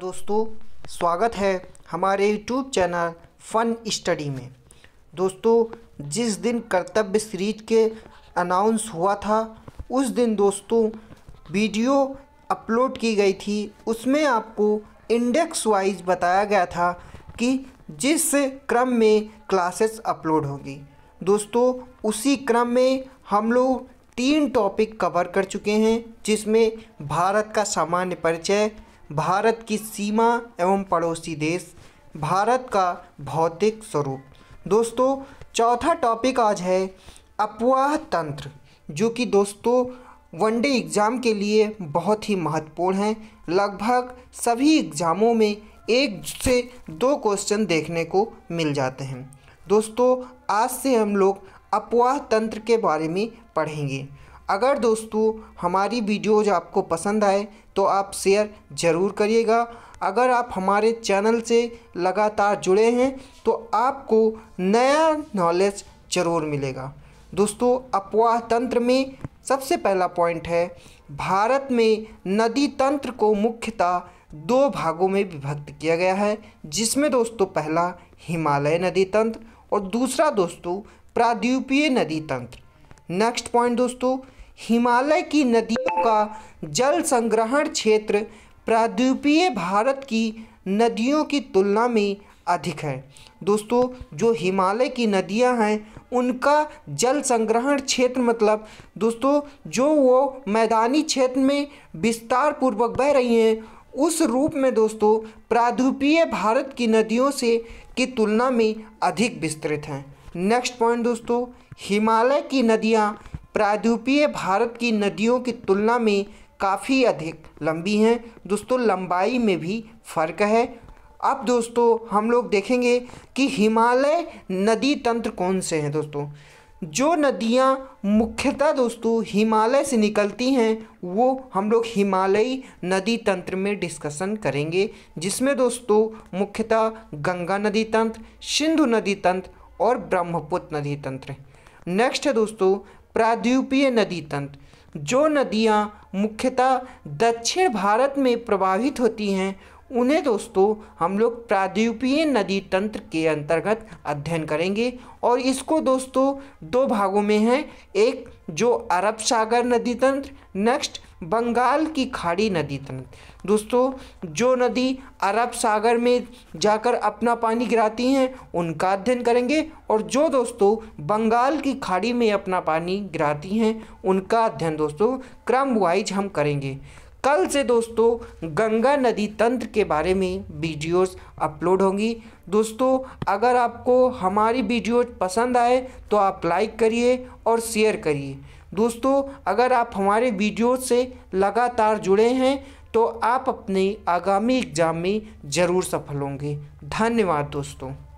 दोस्तों स्वागत है हमारे यूट्यूब चैनल फन स्टडी में दोस्तों जिस दिन कर्तव्य सीरीज के अनाउंस हुआ था उस दिन दोस्तों वीडियो अपलोड की गई थी उसमें आपको इंडेक्स वाइज बताया गया था कि जिस क्रम में क्लासेस अपलोड होगी दोस्तों उसी क्रम में हम लोग तीन टॉपिक कवर कर चुके हैं जिसमें भारत का सामान्य परिचय भारत की सीमा एवं पड़ोसी देश भारत का भौतिक स्वरूप दोस्तों चौथा टॉपिक आज है अपवाह तंत्र जो कि दोस्तों वनडे एग्ज़ाम के लिए बहुत ही महत्वपूर्ण है लगभग सभी एग्ज़ामों में एक से दो क्वेश्चन देखने को मिल जाते हैं दोस्तों आज से हम लोग अपवाह तंत्र के बारे में पढ़ेंगे अगर दोस्तों हमारी वीडियोज आपको पसंद आए तो आप शेयर ज़रूर करिएगा अगर आप हमारे चैनल से लगातार जुड़े हैं तो आपको नया नॉलेज ज़रूर मिलेगा दोस्तों अपवाह तंत्र में सबसे पहला पॉइंट है भारत में नदी तंत्र को मुख्यतः दो भागों में विभक्त किया गया है जिसमें दोस्तों पहला हिमालय नदी तंत्र और दूसरा दोस्तों प्राद्वीपीय नदी तंत्र नेक्स्ट पॉइंट दोस्तों हिमालय की नदियों का जल संग्रहण क्षेत्र प्रद्वीपीय भारत की नदियों की तुलना में अधिक है दोस्तों जो हिमालय की नदियां हैं उनका जल संग्रहण क्षेत्र मतलब दोस्तों जो वो मैदानी क्षेत्र में विस्तार पूर्वक बह रही हैं उस रूप में दोस्तों प्राद्वीपीय भारत की नदियों से की तुलना में अधिक विस्तृत हैं नेक्स्ट पॉइंट दोस्तों हिमालय की नदियाँ प्रायद्वीपीय भारत की नदियों की तुलना में काफ़ी अधिक लंबी हैं दोस्तों लंबाई में भी फ़र्क है अब दोस्तों हम लोग देखेंगे कि हिमालय नदी तंत्र कौन से हैं दोस्तों जो नदियाँ मुख्यतः दोस्तों हिमालय से निकलती हैं वो हम लोग हिमालयी नदी तंत्र में डिस्कशन करेंगे जिसमें दोस्तों मुख्यतः गंगा नदी तंत्र सिंधु नदी तंत्र और ब्रह्मपुत्र नदी तंत्र नेक्स्ट है दोस्तों प्राद्वीपीय नदी तंत्र जो नदियाँ मुख्यतः दक्षिण भारत में प्रवाहित होती हैं उन्हें दोस्तों हम लोग प्रादीपीय नदी तंत्र के अंतर्गत अध्ययन करेंगे और इसको दोस्तों दो भागों में है एक जो अरब सागर नदी तंत्र नेक्स्ट बंगाल की खाड़ी नदी तंत्र दोस्तों जो नदी अरब सागर में जाकर अपना पानी गिराती हैं उनका अध्ययन करेंगे और जो दोस्तों बंगाल की खाड़ी में अपना पानी गिराती हैं उनका अध्ययन दोस्तों क्रम वाइज हम करेंगे कल से दोस्तों गंगा नदी तंत्र के बारे में वीडियोस अपलोड होंगी दोस्तों अगर आपको हमारी वीडियो पसंद आए तो आप लाइक करिए और शेयर करिए दोस्तों अगर आप हमारे वीडियो से लगातार जुड़े हैं तो आप अपने आगामी एग्ज़ाम में ज़रूर सफल होंगे धन्यवाद दोस्तों